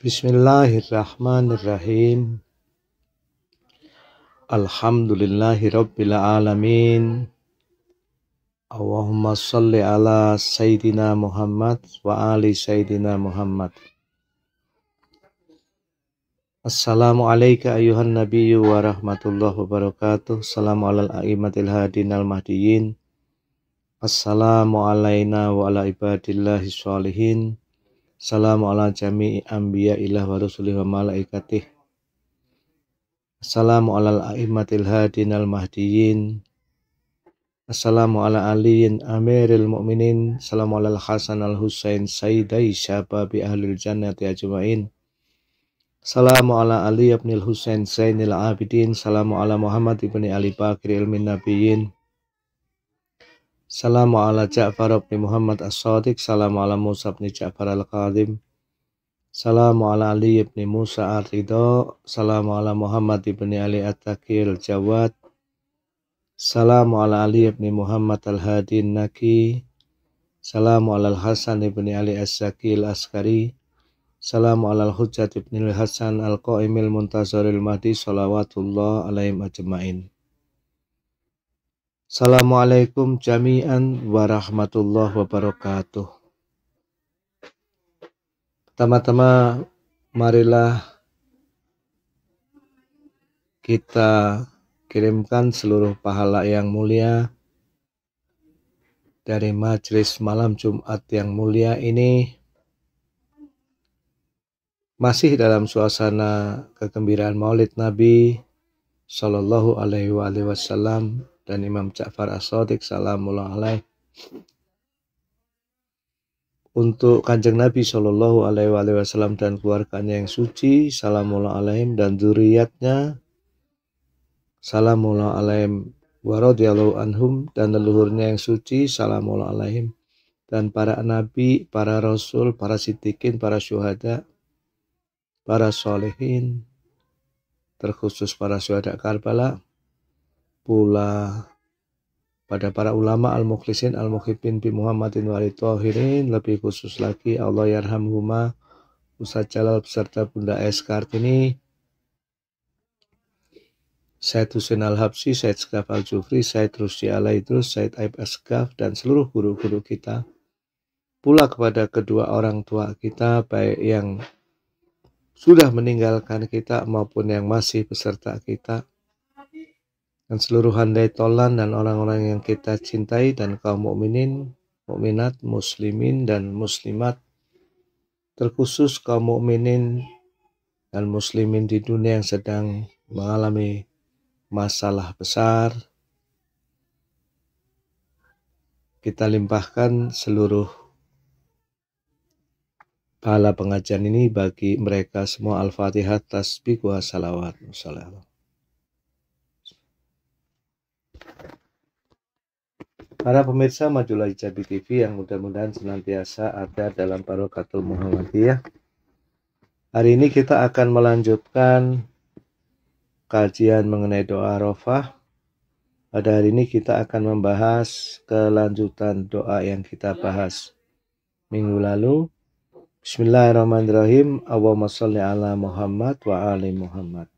Bismillahirrahmanirrahim. Alhamdulillahi Rabbil Alamin. Allahumma salli ala Sayyidina Muhammad wa ali Sayyidina Muhammad. Assalamualaikum ayuhan nabiyyu wa rahmatullahi wa barakatuh. Salamu al a'imatil hadin al mahdiyin. Assalamu alayna wa ala ibadillahi sholihin. Salamu ala jami'i anbiya ilah wa rusulih wa malaikatih. ala al-a'immatil hadin al-mahdiyin. Assalamu ala aliyin amiril mu'minin. Assalamu ala al-hasan al-husain sayyidai syababi ahlul jannati ajma'in. ala Ali ibn Husain Zainil Abidin. Salamu ala Muhammad ibn Ali Bakir ilmin Salam ala Ja'far ibn Muhammad As-Sadiq, salam ala Musa ibn Ja'far Al-Qadim, salam ala Ali ibn Musa Al ridho salam ala Muhammad Ibni Ali At-Takir Jawad, salam ala Ali ibn Muhammad Al-Hadi Naki, salam ala Al-Hasan ibn Ali As-Zakil Askari, Salam al hujjat ibn al-Hasan al-Qa'imil al Mahdi Salawatullah alaihim ajma'in Assalamualaikum jami'an warahmatullahi wabarakatuh. Pertama-tama marilah kita kirimkan seluruh pahala yang mulia dari majelis malam Jumat yang mulia ini masih dalam suasana kegembiraan Maulid Nabi Shallallahu Alaihi Wasallam dan Imam Ja'far As-Sadiq untuk kanjeng Nabi Shallallahu Alaihi Wasallam dan keluarganya yang suci, salamullah alaihim dan zuriatnya, salamullah alaihim radhiyallahu anhum dan leluhurnya yang suci, salamullah alaihim dan para nabi, para rasul, para sitikin, para syuhada, para solehin, terkhusus para syuhada Karbala, pula pada para ulama al-mukhlisin al-mukhibin bi Muhammadin wali tohirin lebih khusus lagi Allah huma Ustaz Jalal beserta Bunda S. Kartini Said Husin Al-Habsi, Said Skaf Al-Jufri, Said Rusdi Alaidrus, Said Aib Skaf, dan seluruh guru-guru kita. Pula kepada kedua orang tua kita, baik yang sudah meninggalkan kita maupun yang masih beserta kita dan seluruh handai tolan dan orang-orang yang kita cintai dan kaum mukminin, mukminat, muslimin dan muslimat terkhusus kaum mukminin dan muslimin di dunia yang sedang mengalami masalah besar. Kita limpahkan seluruh pahala pengajian ini bagi mereka semua Al-Fatihah, tasbih, wa salawat. Wassalamualaikum. Para pemirsa Majulah Ijabi TV yang mudah-mudahan senantiasa ada dalam Barokatul Muhammadiyah. Hari ini kita akan melanjutkan kajian mengenai doa Arafah. Pada hari ini kita akan membahas kelanjutan doa yang kita bahas minggu lalu. Bismillahirrahmanirrahim. Allahumma sholli ala Muhammad wa ali Muhammad.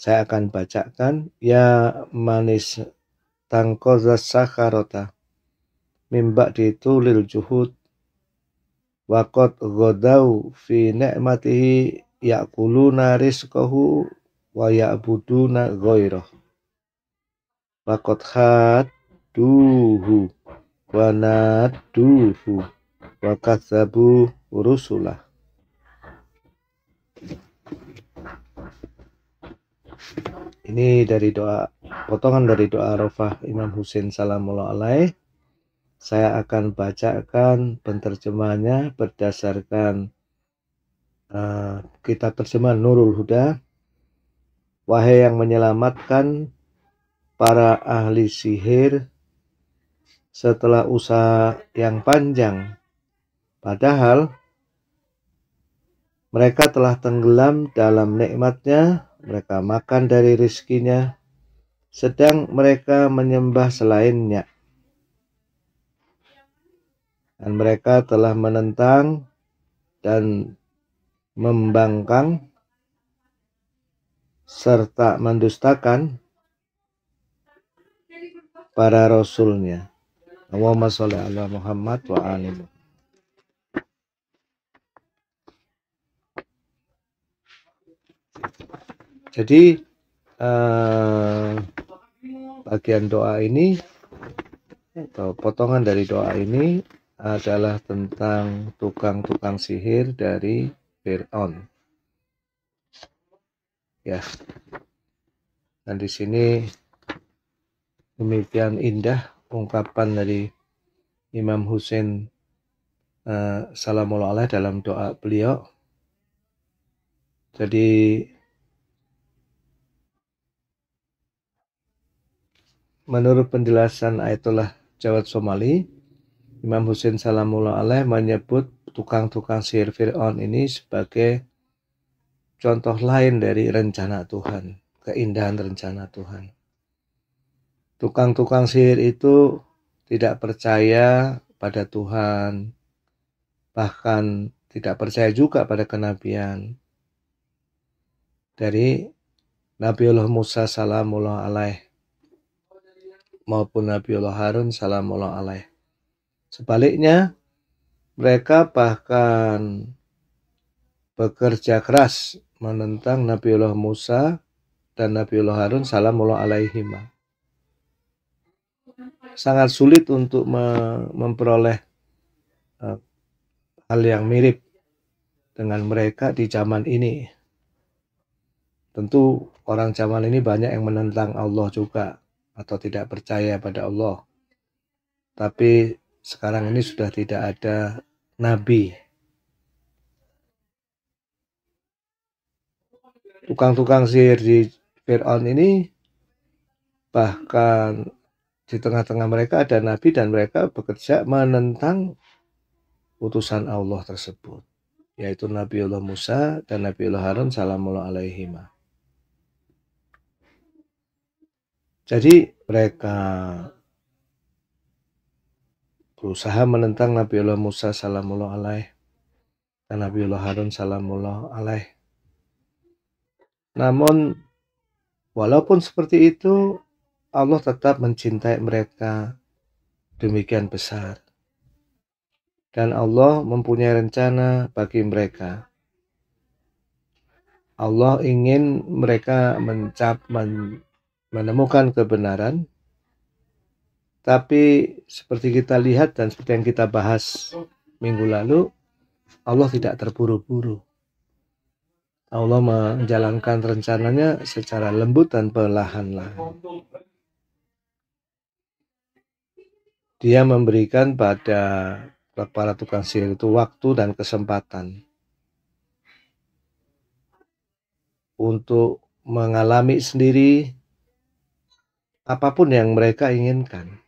Saya akan bacakan ya manis tangkoza sakharota mimba itu lil juhud wakot godau fi ni'matihi ya'kuluna rizqahu wa ya'buduna ghairah waqad haduhu duhu naduhu wa katsabu rusulah Ini dari doa potongan dari doa Arafah Imam Husain Salamullah alaih. Saya akan bacakan penterjemahnya berdasarkan uh, kitab terjemahan Nurul Huda. Wahai yang menyelamatkan para ahli sihir setelah usaha yang panjang. Padahal mereka telah tenggelam dalam nikmatnya mereka makan dari rizkinya, sedang mereka menyembah selainnya. Dan mereka telah menentang dan membangkang serta mendustakan para rasulnya. Allahumma sholli ala Muhammad wa alihi Jadi eh, bagian doa ini atau potongan dari doa ini adalah tentang tukang-tukang sihir dari Fir'aun. Ya. Dan di sini demikian indah ungkapan dari Imam Husain uh, eh, dalam doa beliau. Jadi Menurut penjelasan Ayatullah Jawad Somali, Imam Husain Salamullah Alaih menyebut tukang-tukang sihir Fir'aun ini sebagai contoh lain dari rencana Tuhan, keindahan rencana Tuhan. Tukang-tukang sihir itu tidak percaya pada Tuhan, bahkan tidak percaya juga pada kenabian. Dari Nabi Allah Musa Salamullah Alaih maupun Nabi Allah Harun salamullah alaih. Sebaliknya, mereka bahkan bekerja keras menentang Nabi Allah Musa dan Nabi Allah Harun salamullah alaihima. Sangat sulit untuk memperoleh eh, hal yang mirip dengan mereka di zaman ini. Tentu orang zaman ini banyak yang menentang Allah juga atau tidak percaya pada Allah. Tapi sekarang ini sudah tidak ada nabi. Tukang-tukang sihir di Fir'aun ini bahkan di tengah-tengah mereka ada nabi dan mereka bekerja menentang utusan Allah tersebut yaitu Nabi Allah Musa dan Nabi Allah Harun salamullah alaihimah. Jadi mereka berusaha menentang Nabi Allah Musa salamullah alaih dan Nabi Allah Harun salamullah alaih. Namun walaupun seperti itu Allah tetap mencintai mereka demikian besar. Dan Allah mempunyai rencana bagi mereka. Allah ingin mereka mencap men, menemukan kebenaran, tapi seperti kita lihat dan seperti yang kita bahas minggu lalu, Allah tidak terburu-buru. Allah menjalankan rencananya secara lembut dan perlahan-lahan. Dia memberikan pada para tukang sihir itu waktu dan kesempatan untuk mengalami sendiri apapun yang mereka inginkan.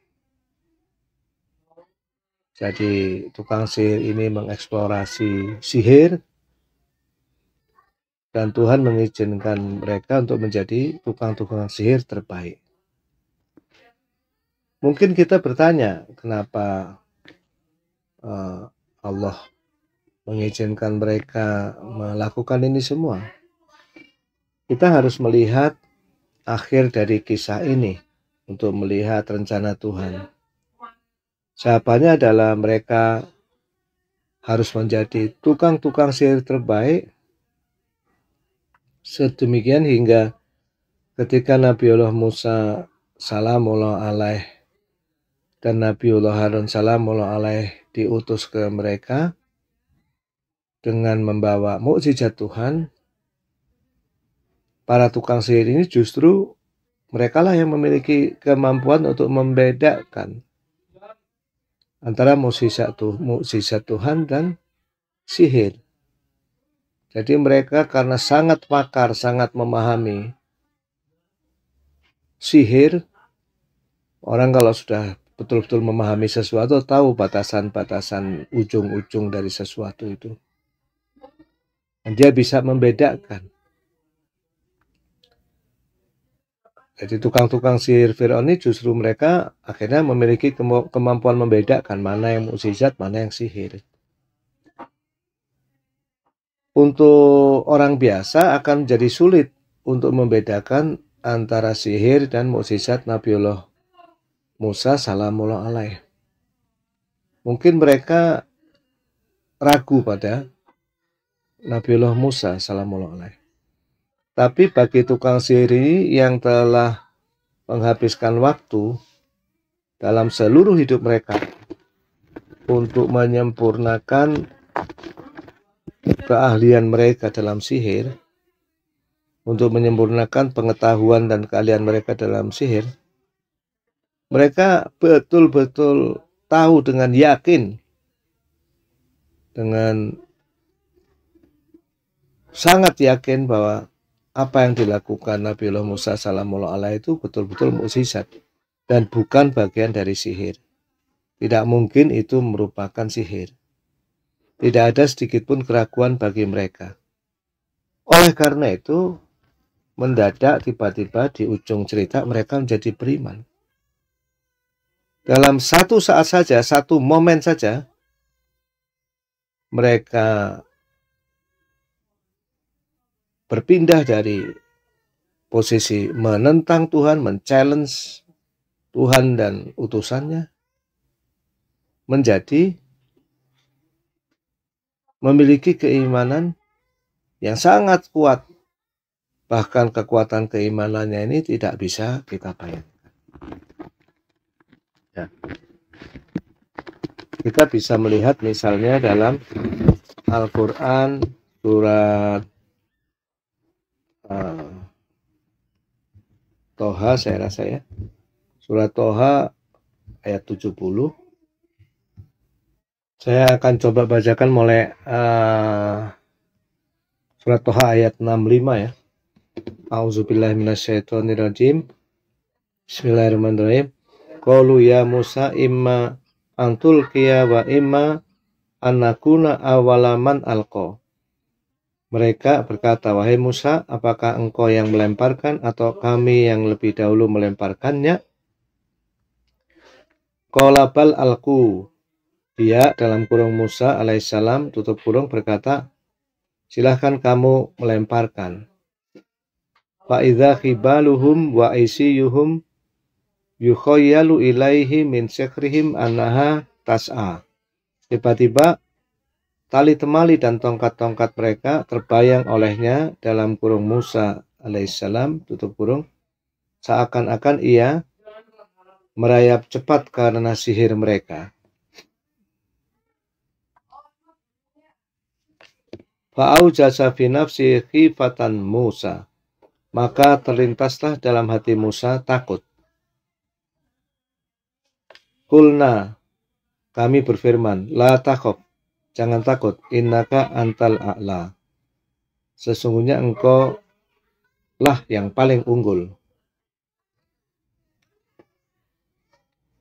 Jadi tukang sihir ini mengeksplorasi sihir dan Tuhan mengizinkan mereka untuk menjadi tukang-tukang sihir terbaik. Mungkin kita bertanya kenapa uh, Allah mengizinkan mereka melakukan ini semua. Kita harus melihat akhir dari kisah ini untuk melihat rencana Tuhan. Jawabannya adalah mereka harus menjadi tukang-tukang sihir terbaik. Sedemikian hingga ketika Nabi Allah Musa salamullah alaih dan Nabi Allah Harun salamullah alaih diutus ke mereka dengan membawa mukjizat Tuhan, para tukang sihir ini justru Merekalah yang memiliki kemampuan untuk membedakan antara mukjizat mukjizat Tuhan dan sihir. Jadi mereka karena sangat pakar, sangat memahami sihir. Orang kalau sudah betul-betul memahami sesuatu tahu batasan-batasan ujung-ujung dari sesuatu itu. Dan dia bisa membedakan Jadi tukang-tukang sihir Fir'aun ini justru mereka akhirnya memiliki kemampuan membedakan mana yang mukjizat, mana yang sihir. Untuk orang biasa akan menjadi sulit untuk membedakan antara sihir dan mukjizat Nabiullah Musa salamullah alaih. Mungkin mereka ragu pada Nabiullah Musa salamullah alaih. Tapi bagi tukang sihir ini yang telah menghabiskan waktu dalam seluruh hidup mereka untuk menyempurnakan keahlian mereka dalam sihir, untuk menyempurnakan pengetahuan dan keahlian mereka dalam sihir, mereka betul-betul tahu dengan yakin, dengan sangat yakin bahwa apa yang dilakukan Nabi Allah Musa salamullah Allah itu betul-betul mukjizat dan bukan bagian dari sihir. Tidak mungkin itu merupakan sihir. Tidak ada sedikit pun keraguan bagi mereka. Oleh karena itu, mendadak tiba-tiba di ujung cerita mereka menjadi beriman. Dalam satu saat saja, satu momen saja, mereka berpindah dari posisi menentang Tuhan, men-challenge Tuhan dan utusannya menjadi memiliki keimanan yang sangat kuat. Bahkan kekuatan keimanannya ini tidak bisa kita bayangkan. Ya. Kita bisa melihat misalnya dalam Al-Quran surat Eh, Toha saya rasa ya. Surat Toha ayat 70. Saya akan coba bacakan mulai uh, surat Toha ayat 65 ya. A'udzubillah minasyaitonirrajim. Bismillahirrahmanirrahim. Qalu ya Musa imma antul kia wa imma anakuna awalaman alqa. Mereka berkata, "Wahai Musa, apakah engkau yang melemparkan atau kami yang lebih dahulu melemparkannya?" Kolabal bal alku. Dia dalam kurung Musa alaihissalam tutup kurung berkata, "Silahkan kamu melemparkan." Fa'idha khibaluhum wa isiyuhum yukhoyalu ilaihi min sekrihim anaha tas'a. Tiba-tiba Tali-temali dan tongkat-tongkat mereka terbayang olehnya dalam kurung Musa alaihissalam tutup kurung seakan-akan ia merayap cepat karena sihir mereka. Fa'au jasa fi khifatan Musa. Maka terlintaslah dalam hati Musa takut. Kulna, kami berfirman, la takob Jangan takut, innaka antal a'la. Sesungguhnya engkau lah yang paling unggul.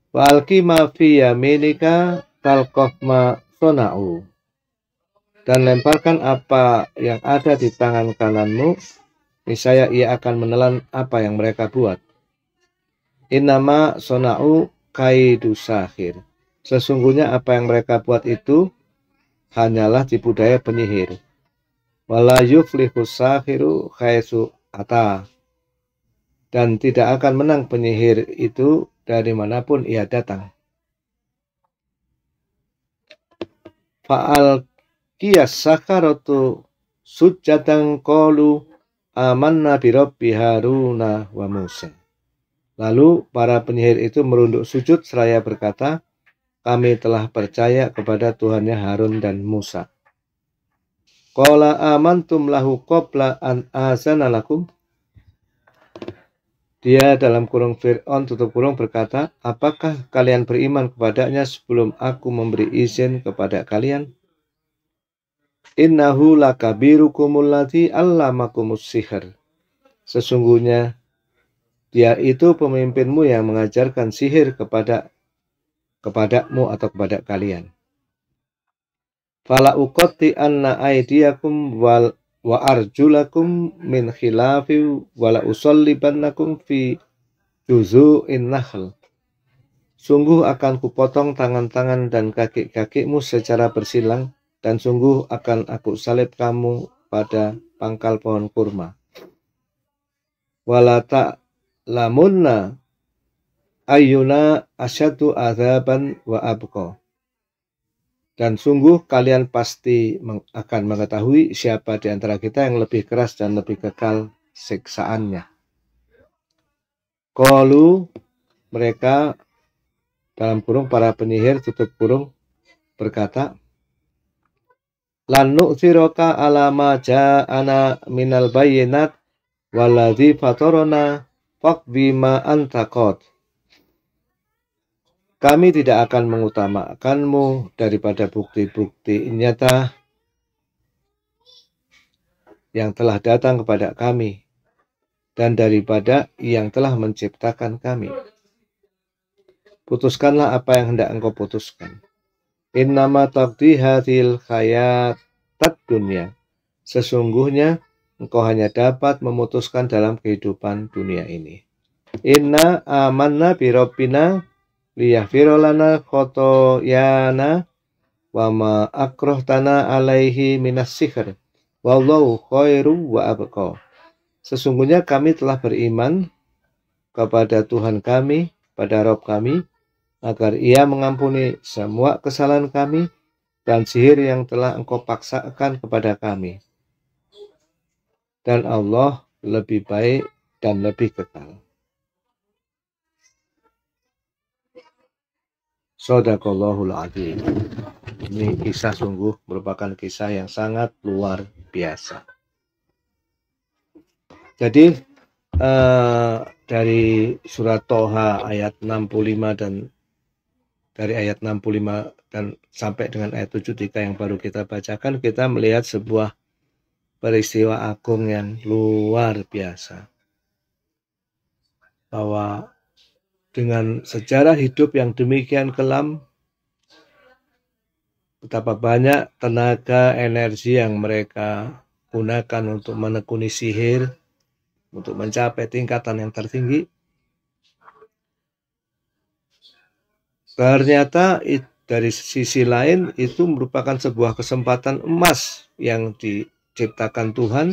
Walki ma fi yaminika talqaf ma sona'u. Dan lemparkan apa yang ada di tangan kananmu, niscaya ia akan menelan apa yang mereka buat. Innama sona'u kaidu sahir. Sesungguhnya apa yang mereka buat itu hanyalah tipu daya penyihir. Wala khaisu ata. Dan tidak akan menang penyihir itu dari manapun ia datang. Fa'al kiyas sakarotu sujatang kolu amanna birabbi Haruna wa Musa. Lalu para penyihir itu merunduk sujud seraya berkata, kami telah percaya kepada Tuhannya Harun dan Musa. Qala amantum lahu qabla an azana lakum. Dia dalam kurung Fir'aun tutup kurung berkata, Apakah kalian beriman kepadanya sebelum aku memberi izin kepada kalian? Innahu lakabirukumul allamakumus sihir. Sesungguhnya dia itu pemimpinmu yang mengajarkan sihir kepada kepadamu atau kepada kalian. Fala uqatti anna aydiyakum wal wa arjulakum min khilafi wala usallibannakum fi juzu'in innahl. Sungguh akan kupotong tangan-tangan dan kaki-kakimu secara bersilang dan sungguh akan aku salib kamu pada pangkal pohon kurma. Wala lamunna ayyuna asyatu azaban wa abqa. Dan sungguh kalian pasti akan mengetahui siapa di antara kita yang lebih keras dan lebih kekal siksaannya. Kalu mereka dalam kurung para penyihir tutup kurung berkata, Lanu siroka alama ana minal bayinat waladhi fatorona fakbima antakot. Kami tidak akan mengutamakanmu daripada bukti-bukti nyata yang telah datang kepada kami dan daripada yang telah menciptakan kami. Putuskanlah apa yang hendak engkau putuskan. Innama taqdihatil khayatat dunia. Sesungguhnya engkau hanya dapat memutuskan dalam kehidupan dunia ini. Inna amanna birobbina liyahfirolana yana wa ma akrohtana alaihi minas sihir. Wallahu khairu wa abqa. Sesungguhnya kami telah beriman kepada Tuhan kami, pada Rob kami, agar ia mengampuni semua kesalahan kami dan sihir yang telah engkau paksakan kepada kami. Dan Allah lebih baik dan lebih kekal. Sodakallahul azim. Ini kisah sungguh merupakan kisah yang sangat luar biasa. Jadi eh, dari surat Toha ayat 65 dan dari ayat 65 dan sampai dengan ayat 73 yang baru kita bacakan kita melihat sebuah peristiwa agung yang luar biasa bahwa dengan sejarah hidup yang demikian kelam, betapa banyak tenaga energi yang mereka gunakan untuk menekuni sihir, untuk mencapai tingkatan yang tertinggi. Ternyata dari sisi lain itu merupakan sebuah kesempatan emas yang diciptakan Tuhan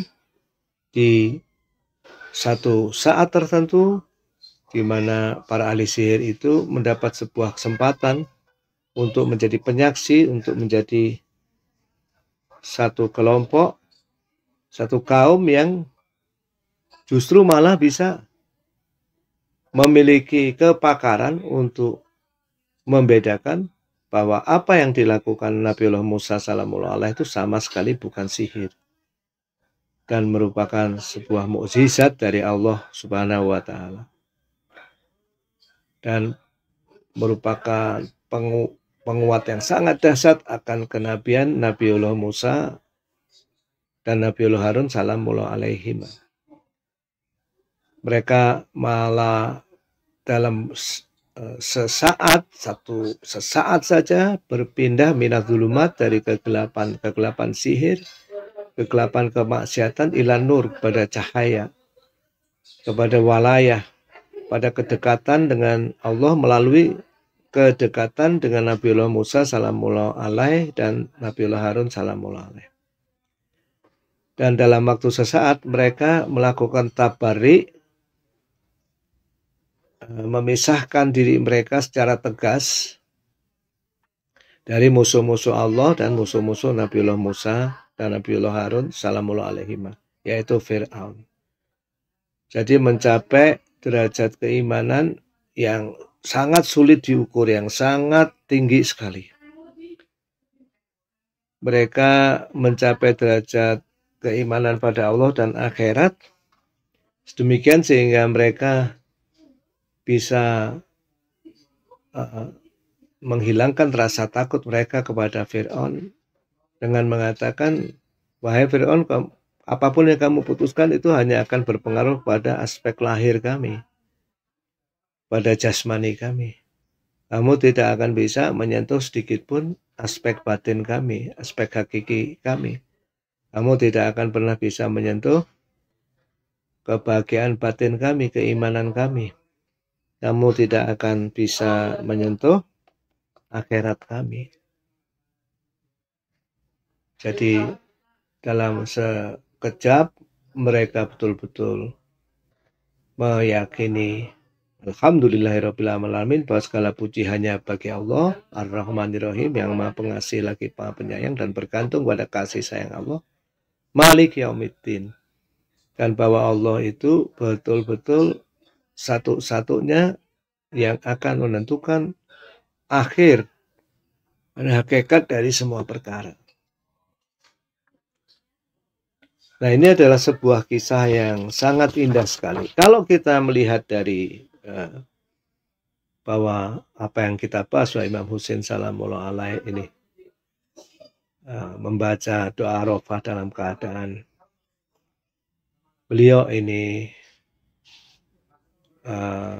di satu saat tertentu di mana para ahli sihir itu mendapat sebuah kesempatan untuk menjadi penyaksi, untuk menjadi satu kelompok, satu kaum yang justru malah bisa memiliki kepakaran untuk membedakan bahwa apa yang dilakukan Nabiullah Musa salamullah Allah itu sama sekali bukan sihir dan merupakan sebuah mukjizat dari Allah Subhanahu wa taala dan merupakan pengu penguat yang sangat dahsyat akan kenabian Nabiullah Musa dan Nabiullah Harun salamullah alaihim. Mereka malah dalam e, sesaat satu sesaat saja berpindah minat dulumat dari kegelapan kegelapan sihir kegelapan kemaksiatan ilan nur kepada cahaya kepada walayah pada kedekatan dengan Allah melalui kedekatan dengan Nabi Nabiullah Musa salamullah alaih dan Nabi Nabiullah Harun salamullah alaih. Dan dalam waktu sesaat mereka melakukan tabari e, memisahkan diri mereka secara tegas dari musuh-musuh Allah dan musuh-musuh Nabiullah Musa dan Nabiullah Harun salamullah alaihima yaitu Fir'aun. Jadi mencapai derajat keimanan yang sangat sulit diukur, yang sangat tinggi sekali. Mereka mencapai derajat keimanan pada Allah dan akhirat, sedemikian sehingga mereka bisa uh, menghilangkan rasa takut mereka kepada Fir'aun dengan mengatakan, Wahai Fir'aun, apapun yang kamu putuskan itu hanya akan berpengaruh pada aspek lahir kami, pada jasmani kami. Kamu tidak akan bisa menyentuh sedikit pun aspek batin kami, aspek hakiki kami. Kamu tidak akan pernah bisa menyentuh kebahagiaan batin kami, keimanan kami. Kamu tidak akan bisa menyentuh akhirat kami. Jadi dalam se kejap mereka betul-betul meyakini Alhamdulillahirrahmanirrahim bahwa segala puji hanya bagi Allah Ar-Rahmanirrahim yang maha pengasih lagi maha penyayang dan bergantung pada kasih sayang Allah Malik Yaumiddin dan bahwa Allah itu betul-betul satu-satunya yang akan menentukan akhir dan hakikat dari semua perkara. Nah, ini adalah sebuah kisah yang sangat indah sekali. Kalau kita melihat dari eh, bahwa apa yang kita bahas oleh Imam Husain salamullah alaih ini eh, membaca doa Arafah dalam keadaan beliau ini eh,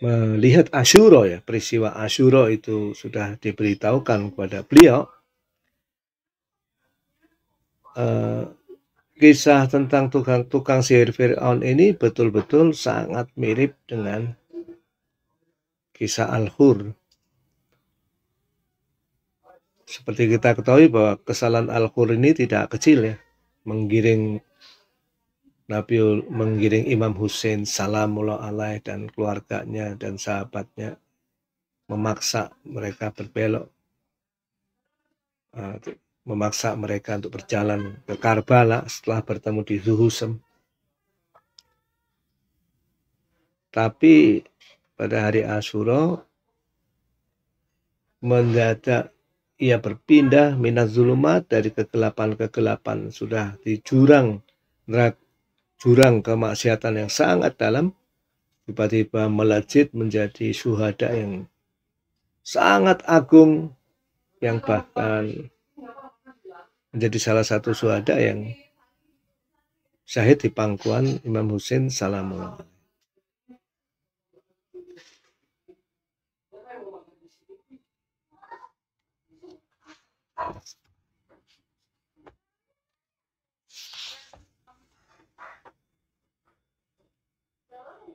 melihat Asyuro ya, peristiwa Asyuro itu sudah diberitahukan kepada beliau. Eh, kisah tentang tukang, tukang sihir Fir'aun ini betul-betul sangat mirip dengan kisah Al-Hur. Seperti kita ketahui bahwa kesalahan Al-Hur ini tidak kecil ya, menggiring Nabi menggiring Imam Hussein salamullah alaih dan keluarganya dan sahabatnya memaksa mereka berbelok ah, memaksa mereka untuk berjalan ke Karbala setelah bertemu di Zuhusem. Tapi pada hari Asyura mendadak ia berpindah minat zulumat dari kegelapan-kegelapan sudah di jurang neraka jurang kemaksiatan yang sangat dalam tiba-tiba melejit menjadi suhada yang sangat agung yang bahkan menjadi salah satu suhada yang syahid di pangkuan Imam Husin Salamullah.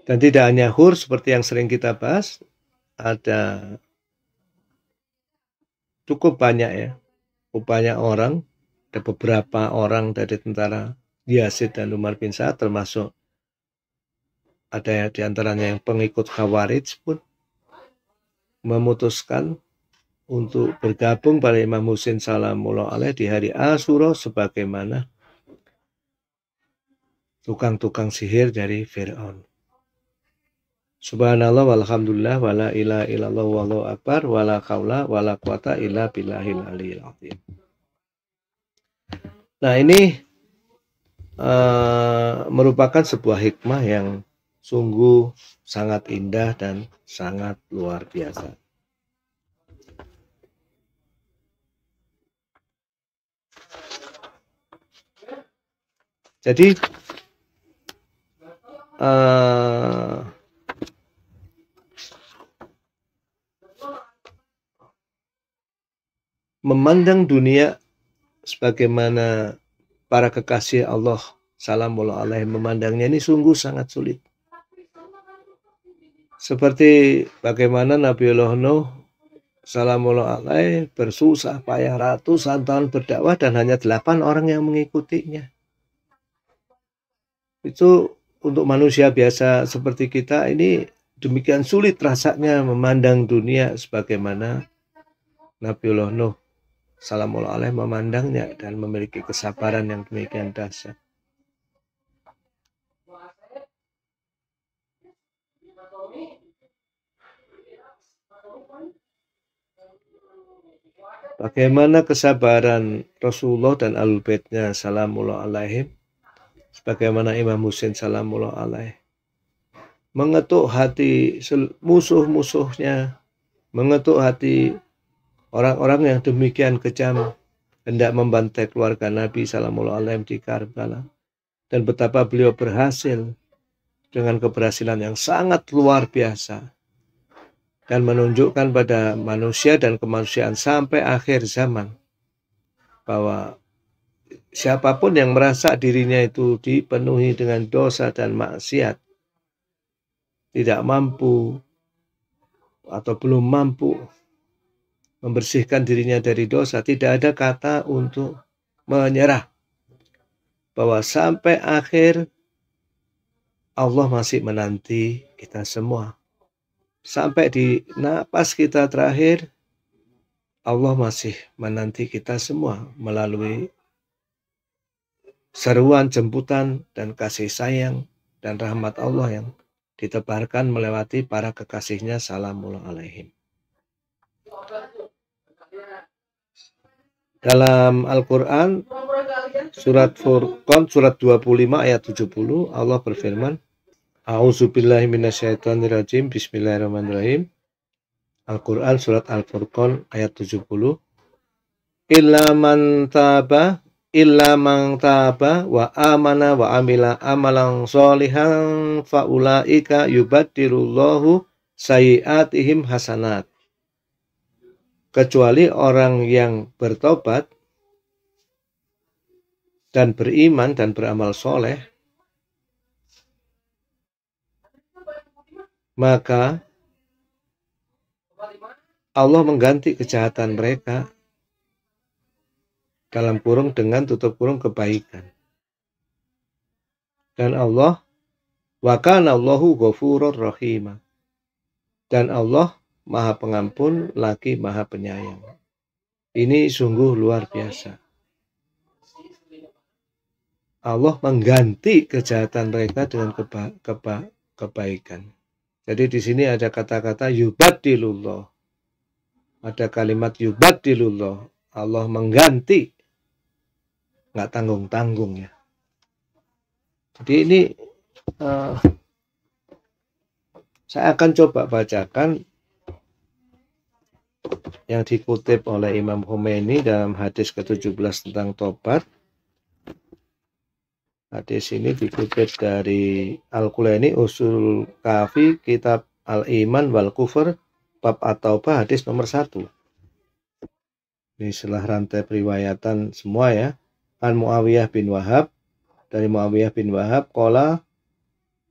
Dan tidak hanya hur seperti yang sering kita bahas, ada cukup banyak ya, cukup banyak orang, ada beberapa orang dari tentara Yazid dan Umar bin Sa'ad termasuk ada di antaranya yang pengikut Khawarij pun memutuskan untuk bergabung pada Imam Husin Salamullah alaih di hari Asyura sebagaimana tukang-tukang sihir dari Fir'aun. Subhanallah walhamdulillah wala ilaha illallah wallahu akbar wala kaula wala quwata illa billahil aliyil azim. Nah, ini uh, merupakan sebuah hikmah yang sungguh sangat indah dan sangat luar biasa. Jadi uh, memandang dunia sebagaimana para kekasih Allah salamullah alaihi memandangnya ini sungguh sangat sulit. Seperti bagaimana Nabi Allah Nuh salamullah alaihi bersusah payah ratusan tahun berdakwah dan hanya delapan orang yang mengikutinya. Itu untuk manusia biasa seperti kita ini demikian sulit rasanya memandang dunia sebagaimana Nabiullah Nuh Salamul Alaih memandangnya dan memiliki kesabaran yang demikian dasar. Bagaimana kesabaran Rasulullah dan Ahlul Baitnya Salamullah alaihim sebagaimana Imam Husain Salamullah alaih mengetuk hati musuh-musuhnya mengetuk hati Orang-orang yang demikian kejam hendak membantai keluarga Nabi Sallallahu Alaihi Wasallam di Karbala. Dan betapa beliau berhasil dengan keberhasilan yang sangat luar biasa dan menunjukkan pada manusia dan kemanusiaan sampai akhir zaman bahwa siapapun yang merasa dirinya itu dipenuhi dengan dosa dan maksiat tidak mampu atau belum mampu membersihkan dirinya dari dosa, tidak ada kata untuk menyerah. Bahwa sampai akhir Allah masih menanti kita semua. Sampai di napas kita terakhir, Allah masih menanti kita semua melalui seruan jemputan dan kasih sayang dan rahmat Allah yang ditebarkan melewati para kekasihnya salamullah alaihim. Dalam Al-Quran, surat Furqan, surat 25 ayat 70, Allah berfirman, A'udzubillahiminasyaitonirrajim, Bismillahirrahmanirrahim. Al-Quran, surat Al-Furqan, ayat 70. Illa man taba, illa man taba, wa amana wa amila amalan solihan, fa'ulaika yubaddirullahu sayiatihim hasanat kecuali orang yang bertobat dan beriman dan beramal soleh, maka Allah mengganti kejahatan mereka dalam kurung dengan tutup kurung kebaikan. Dan Allah wakana Allahu ghafurur rohima. Dan Allah Maha Pengampun, lagi Maha Penyayang. Ini sungguh luar biasa. Allah mengganti kejahatan mereka dengan keba, keba, kebaikan. Jadi di sini ada kata-kata yubadilullah. Ada kalimat yubadilullah. Allah mengganti. Nggak tanggung-tanggung ya. Jadi ini uh, saya akan coba bacakan yang dikutip oleh Imam Khomeini dalam hadis ke-17 tentang tobat. Hadis ini dikutip dari Al-Kulaini Usul Kafi Kitab Al-Iman wal Kufur bab atau bah hadis nomor 1. Ini setelah rantai periwayatan semua ya. An Muawiyah bin Wahab dari Muawiyah bin Wahab kola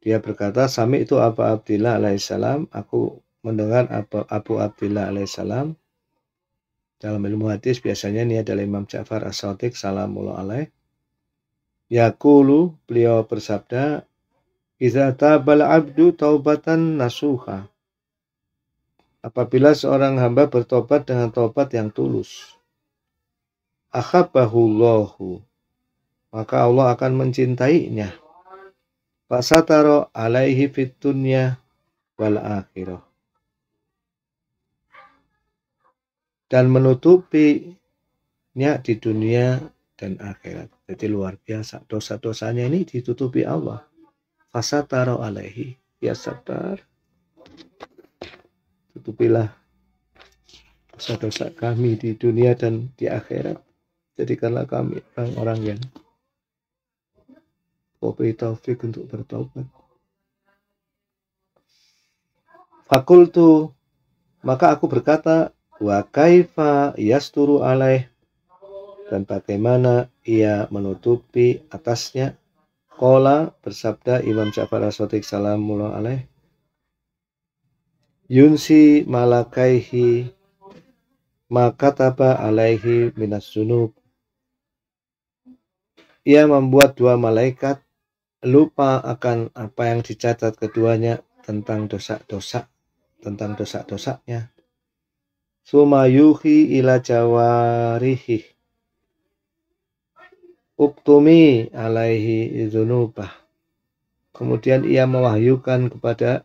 dia berkata sami itu apa Abdillah alaihissalam aku mendengar Abu Abdullah alaihissalam dalam ilmu hadis biasanya ini adalah Imam Ja'far As-Sadiq salamullah alaih Yakulu beliau bersabda Iza tabal abdu taubatan nasuha Apabila seorang hamba bertobat dengan tobat yang tulus Akhabahullahu Maka Allah akan mencintainya Fasataro alaihi Fitunnya dunya wal akhirah dan menutupinya di dunia dan akhirat. Jadi luar biasa. Dosa-dosanya ini ditutupi Allah. Fasataro alaihi. Ya satar. Tutupilah dosa-dosa kami di dunia dan di akhirat. Jadikanlah kami orang-orang yang kopi beri taufik untuk bertobat. Fakultu maka aku berkata wa kaifa yasturu alaih dan bagaimana ia menutupi atasnya Kola bersabda Imam Ja'far As-Sadiq salamullah alaih Yunsi malakaihi makataba alaihi minas junub ia membuat dua malaikat lupa akan apa yang dicatat keduanya tentang dosa-dosa tentang dosa-dosanya sumayuhi ila jawarihi uktumi alaihi dzunubah kemudian ia mewahyukan kepada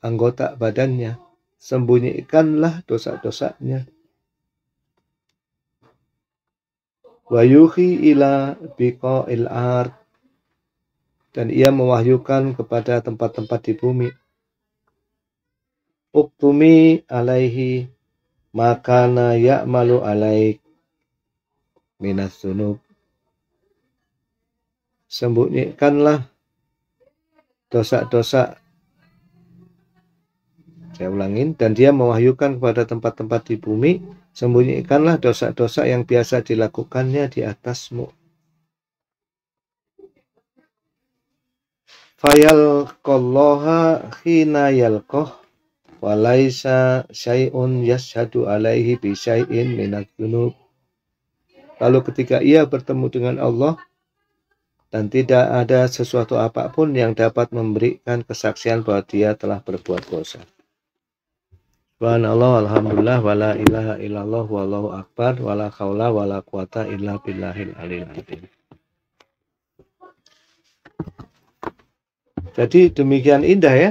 anggota badannya sembunyikanlah dosa-dosanya wayuhi ila biqa'il ard dan ia mewahyukan kepada tempat-tempat di bumi uktumi alaihi makana ya'malu alaik minas sunub sembunyikanlah dosa-dosa saya ulangin dan dia mewahyukan kepada tempat-tempat di bumi sembunyikanlah dosa-dosa yang biasa dilakukannya di atasmu fayal kolloha hina yalkoh walaisa syai'un yashadu alaihi syai'in minat dunub. Lalu ketika ia bertemu dengan Allah, dan tidak ada sesuatu apapun yang dapat memberikan kesaksian bahwa dia telah berbuat dosa. Subhanallah alhamdulillah, wala ilaha illallah wallahu akbar wala kaula, wala quwata illa billahil alil azim. Jadi demikian indah ya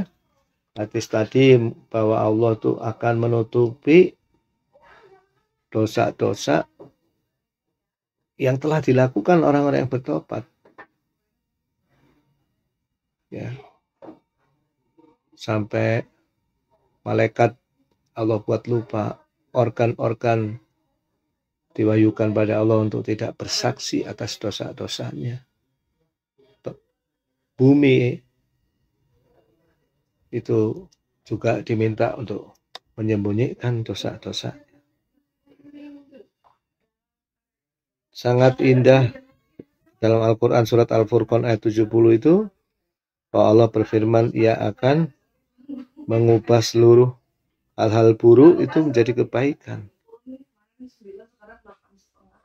hadis tadi bahwa Allah tuh akan menutupi dosa-dosa yang telah dilakukan orang-orang yang bertobat. Ya. Sampai malaikat Allah buat lupa organ-organ diwahyukan pada Allah untuk tidak bersaksi atas dosa-dosanya. Bumi itu juga diminta untuk menyembunyikan dosa-dosa. Sangat indah dalam Al-Quran surat Al-Furqan ayat 70 itu bahwa Allah berfirman ia akan mengubah seluruh hal-hal buruk itu menjadi kebaikan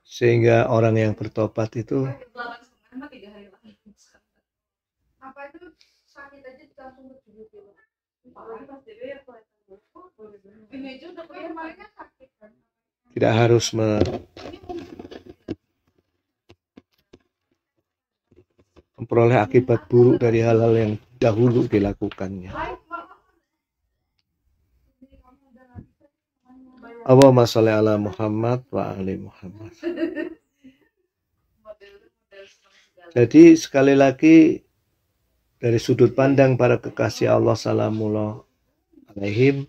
sehingga orang yang bertobat itu Tidak harus me memperoleh akibat buruk dari hal-hal yang dahulu dilakukannya. Allahumma sholli ala Muhammad wa ali Muhammad. Jadi sekali lagi dari sudut pandang para kekasih Allah salamullah alaihim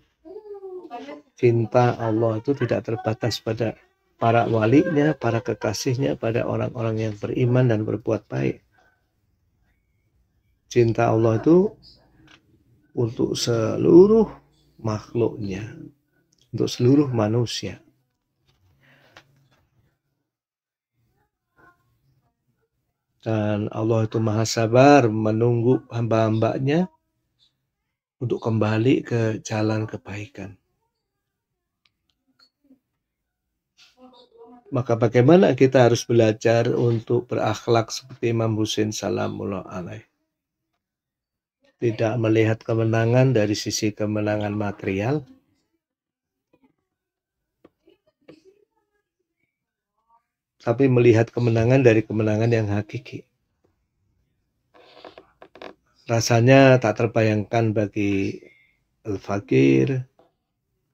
cinta Allah itu tidak terbatas pada para walinya, para kekasihnya, pada orang-orang yang beriman dan berbuat baik. Cinta Allah itu untuk seluruh makhluknya, untuk seluruh manusia. Dan Allah itu maha sabar menunggu hamba-hambanya untuk kembali ke jalan kebaikan. Maka bagaimana kita harus belajar untuk berakhlak seperti Imam Husin Salamullah alaih. Tidak melihat kemenangan dari sisi kemenangan material, tapi melihat kemenangan dari kemenangan yang hakiki. Rasanya tak terbayangkan bagi al-fakir,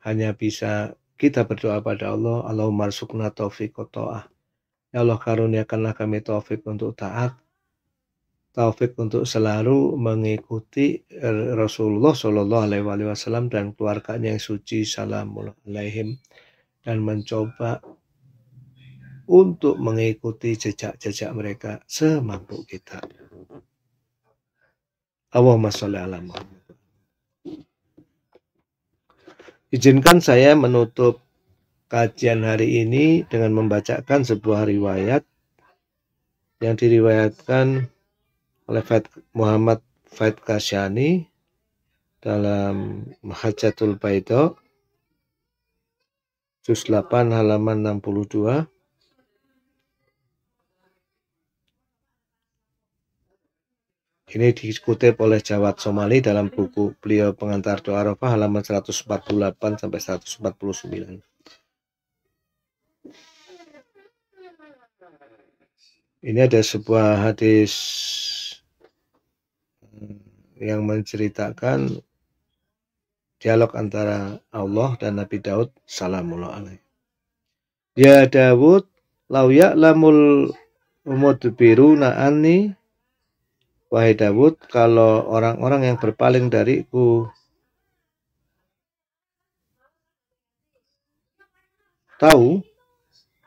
hanya bisa kita berdoa pada Allah, Allahumma taufiq taufik ta'ah. Ya Allah karuniakanlah kami taufik untuk taat, taufik untuk selalu mengikuti Rasulullah Shallallahu Alaihi Wasallam dan keluarganya yang suci salamul alaihim dan mencoba untuk mengikuti jejak-jejak mereka semampu kita. Allahumma sholli ala Muhammad. Izinkan saya menutup kajian hari ini dengan membacakan sebuah riwayat yang diriwayatkan oleh Fad Muhammad Faid Kasyani dalam Mahajatul Baito juz 8 halaman 62 Ini dikutip oleh Jawad Somali dalam buku beliau Pengantar Doa Arafah halaman 148 sampai 149. Ini ada sebuah hadis hmm, yang menceritakan dialog antara Allah dan Nabi Daud salamullah alaih. Ya Daud, lau ya'lamul umudbiruna anni Wahai Dawud, kalau orang-orang yang berpaling dariku tahu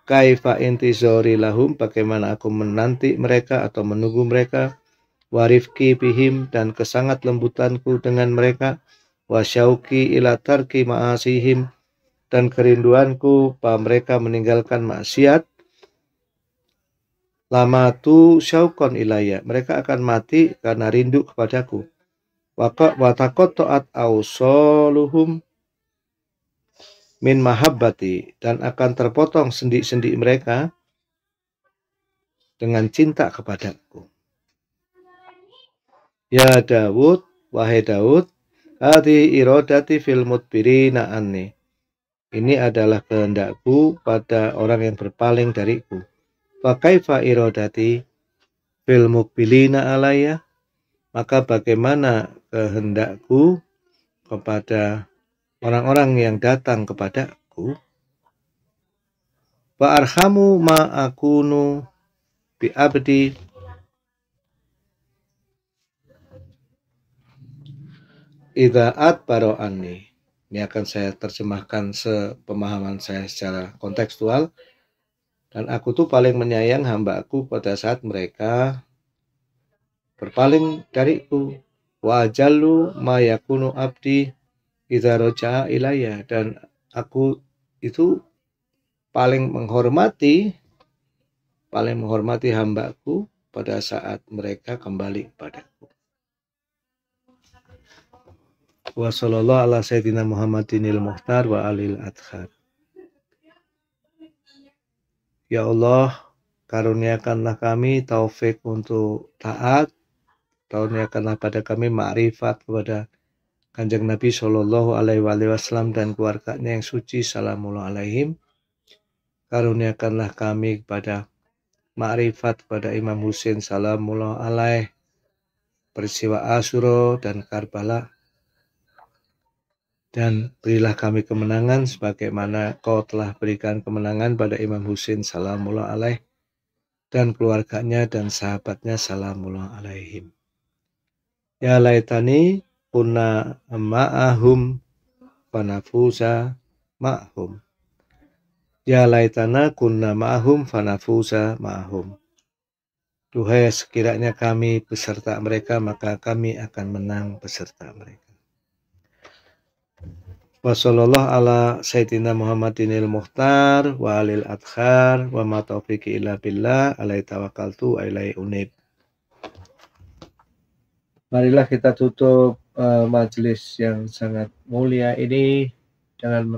kaifa intizori lahum bagaimana aku menanti mereka atau menunggu mereka warifki bihim dan kesangat lembutanku dengan mereka wasyauki ila tarki ma'asihim dan kerinduanku bahwa mereka meninggalkan maksiat Lamatu syaukon ilaya. Mereka akan mati karena rindu kepadaku. Wakak watakot to'at ausoluhum min mahabbati. Dan akan terpotong sendi-sendi mereka dengan cinta kepadaku. Ya Dawud, wahai Dawud, hati irodati fil mutbirina anni. Ini adalah kehendakku pada orang yang berpaling dariku. Fakaifa irodati fil mukbilina alaya? Maka bagaimana kehendakku kepada orang-orang yang datang kepadaku? Wa arhamu ma akunu bi abdi at baro anni. Ini akan saya terjemahkan sepemahaman saya secara kontekstual. Dan aku tuh paling menyayang hambaku pada saat mereka berpaling dariku. wajalu mayakunu abdi idharoja ilaya dan aku itu paling menghormati paling menghormati hambaku pada saat mereka kembali padaku. Wassalamualaikum warahmatullahi wabarakatuh. Ya Allah, karuniakanlah kami taufik untuk taat, karuniakanlah pada kami ma'rifat kepada Kanjeng Nabi Shallallahu Alaihi Wasallam dan keluarganya yang suci Salamullah Alaihim. Karuniakanlah kami kepada ma'rifat kepada Imam Husain Salamullah Alaih, peristiwa Asuro dan Karbala, dan berilah kami kemenangan sebagaimana kau telah berikan kemenangan pada Imam Husin salamullah alaih dan keluarganya dan sahabatnya salamullah alaihim. Ya laitani kunna ma'ahum fanafusa ma'hum. Ya laitana kunna ma'hum fanafusa ma'hum. Duhai sekiranya kami beserta mereka maka kami akan menang beserta mereka wa sallallahu ala sayyidina Muhammadinil Muhtar wa alil adhar wa ma taufiqi illa billah alai tawakkaltu alai unib. Marilah kita tutup uh, eh, majelis yang sangat mulia ini dengan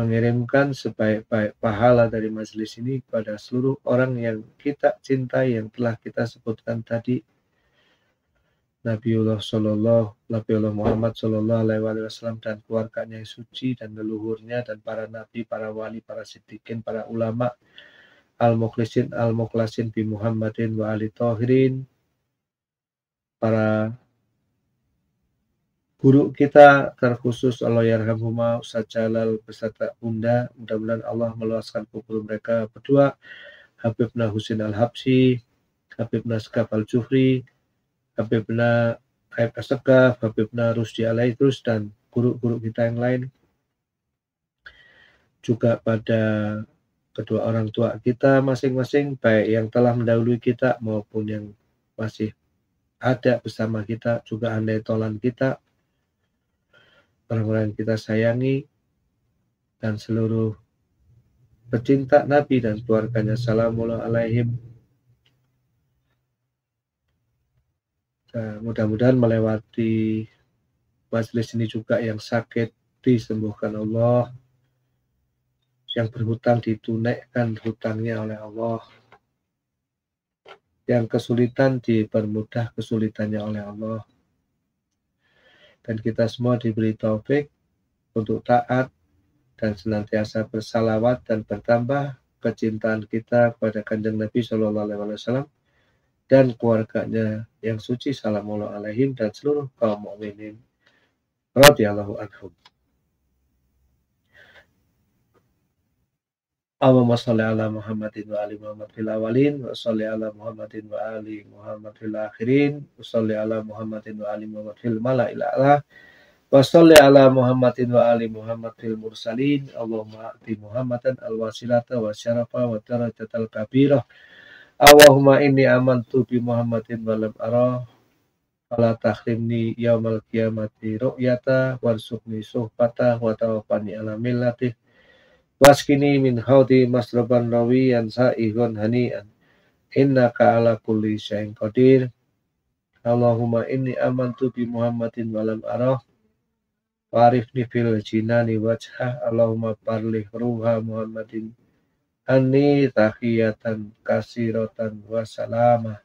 mengirimkan sebaik-baik pahala dari majelis ini kepada seluruh orang yang kita cintai yang telah kita sebutkan tadi Nabiullah Shallallahu Nabiullah Muhammad Shallallahu Alaihi Wasallam dan keluarganya yang suci dan leluhurnya dan para nabi, para wali, para siddiqin, para ulama, al mukhlisin al muklasin bi Muhammadin wa ali tohirin, para guru kita terkhusus Allah yarhamhuma Jalal beserta Bunda, mudah-mudahan Allah meluaskan kubur mereka berdua, habib Husin Al-Habsi, habib Skaf Al-Jufri, Habibna Aib Astegaf, Habibna Rusdi terus dan guru-guru kita yang lain. Juga pada kedua orang tua kita masing-masing, baik yang telah mendahului kita maupun yang masih ada bersama kita, juga andai tolan kita, orang-orang kita sayangi, dan seluruh pecinta Nabi dan keluarganya. Assalamualaikum alaihim Nah, mudah-mudahan melewati majelis ini juga yang sakit disembuhkan Allah, yang berhutang ditunaikan hutangnya oleh Allah, yang kesulitan dipermudah kesulitannya oleh Allah. Dan kita semua diberi taufik untuk taat dan senantiasa bersalawat dan bertambah kecintaan kita kepada kanjeng Nabi Shallallahu Alaihi Wasallam dan keluarganya yang suci salamullah alaihim dan seluruh kaum mukminin radhiyallahu anhum. Allahumma salli ala Muhammadin wa ali Muhammad fil awalin wa salli ala Muhammadin wa ali Muhammad fil akhirin wa salli ala Muhammadin wa ali Muhammad fil mala'il a'la wa salli ala Muhammadin wa ali Muhammad fil mursalin Allahumma ati Muhammadan al wasilata wa syarafa wa darajatal kabirah Allahumma inni amantu bi Muhammadin walam ara fala tahrimni yaumal qiyamati ru'yata warzuqni suhbata wa tawaffani ala millatih waskini min haudi masraban rawiyan sa'ihun hani'an innaka ala kulli syai'in qadir Allahumma inni amantu bi Muhammadin walam ara warifni fil jinani wajha Allahumma barlih ruha Muhammadin anni tahiyatan kasiratan wa salama.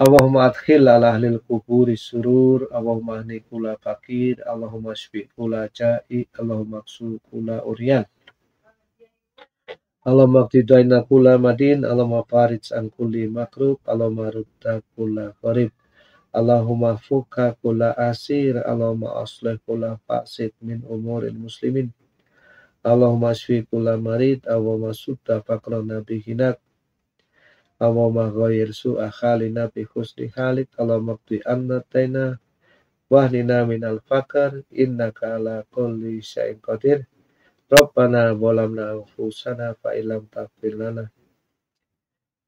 Allahumma adkhil ala ahlil kuburi surur, Allahumma ahni kula fakir, Allahumma shfi kula ja'i, Allahumma aksu kula uryan. Allahumma aktidaina kula madin, Allahumma farij an kulli makrub, Allahumma rudda kula qarib. Allahumma fuka kula asir, Allahumma aslih kula fasid min umuril muslimin. Allahumma shfi kula marid masudda fakro nabi hinak awa maghoyir su'a khalina nabi husni halik Allah makti anna taina min al fakar inna ala kulli syain qadir Rabbana bolamna anfusana fa ilam taghfir lana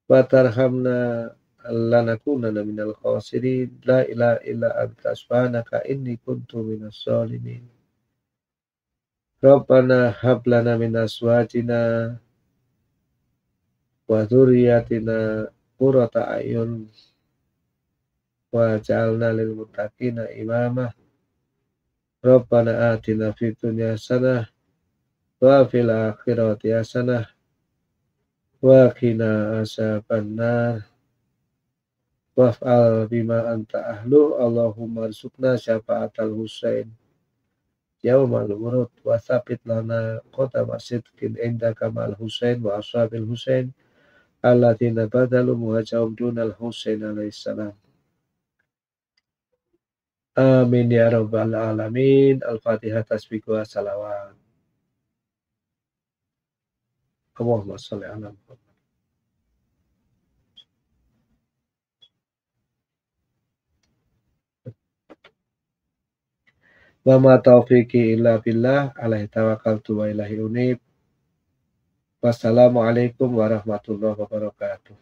wa tarhamna lanakunanna minal khasirin la ila ila anta subhanaka inni kuntu minas salimin Rabbana hablana min aswajina wa dzurriyyatina qurrata a'yun wa ja'alna lil muttaqina imama Rabbana atina fid dunya hasanah wa fil akhirati hasanah wa qina waf'al bima anta ahlu Allahumma rizukna syafa'atal husain yauma al-murud wa lana kota masjid kin enda kamal husain wa ashabil husain alladzina badalu muhajjahum dunal husain alaihi amin ya Robbal alamin al-fatihah tasbih asalawat salawat Allahumma salli ala Muhammad Wa ma taufiqi illa billah alaihi tawakkaltu wa ilahi unib. Wassalamualaikum warahmatullahi wabarakatuh.